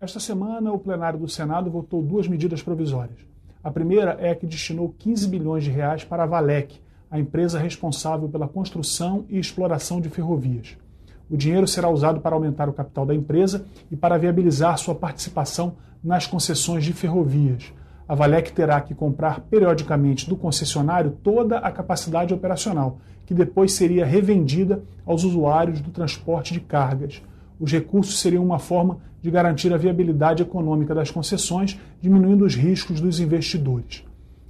Esta semana, o plenário do Senado votou duas medidas provisórias. A primeira é a que destinou 15 bilhões de reais para a Valec, a empresa responsável pela construção e exploração de ferrovias. O dinheiro será usado para aumentar o capital da empresa e para viabilizar sua participação nas concessões de ferrovias. A Valec terá que comprar periodicamente do concessionário toda a capacidade operacional, que depois seria revendida aos usuários do transporte de cargas. Os recursos seriam uma forma de garantir a viabilidade econômica das concessões, diminuindo os riscos dos investidores.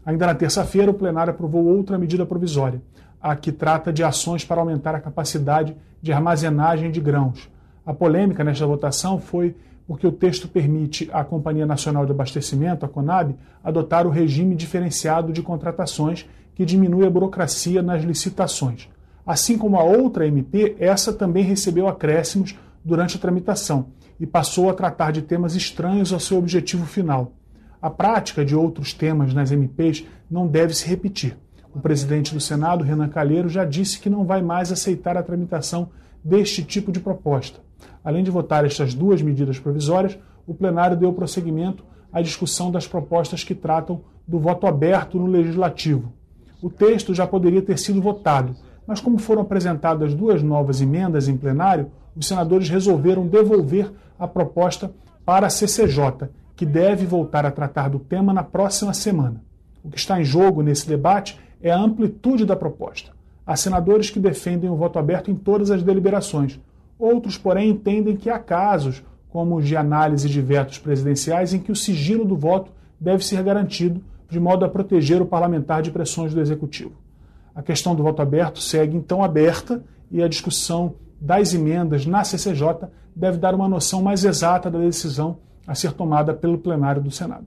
Ainda na terça-feira, o plenário aprovou outra medida provisória, a que trata de ações para aumentar a capacidade de armazenagem de grãos. A polêmica nesta votação foi porque o texto permite à Companhia Nacional de Abastecimento, a CONAB, adotar o regime diferenciado de contratações que diminui a burocracia nas licitações. Assim como a outra MP, essa também recebeu acréscimos durante a tramitação e passou a tratar de temas estranhos ao seu objetivo final. A prática de outros temas nas MPs não deve se repetir. O presidente do Senado, Renan Calheiro, já disse que não vai mais aceitar a tramitação deste tipo de proposta. Além de votar estas duas medidas provisórias, o plenário deu prosseguimento à discussão das propostas que tratam do voto aberto no legislativo. O texto já poderia ter sido votado, mas como foram apresentadas duas novas emendas em plenário, os senadores resolveram devolver a proposta para a CCJ, que deve voltar a tratar do tema na próxima semana. O que está em jogo nesse debate é a amplitude da proposta. Há senadores que defendem o voto aberto em todas as deliberações. Outros, porém, entendem que há casos, como os de análise de vetos presidenciais, em que o sigilo do voto deve ser garantido de modo a proteger o parlamentar de pressões do executivo. A questão do voto aberto segue então aberta e a discussão das emendas na CCJ deve dar uma noção mais exata da decisão a ser tomada pelo plenário do Senado.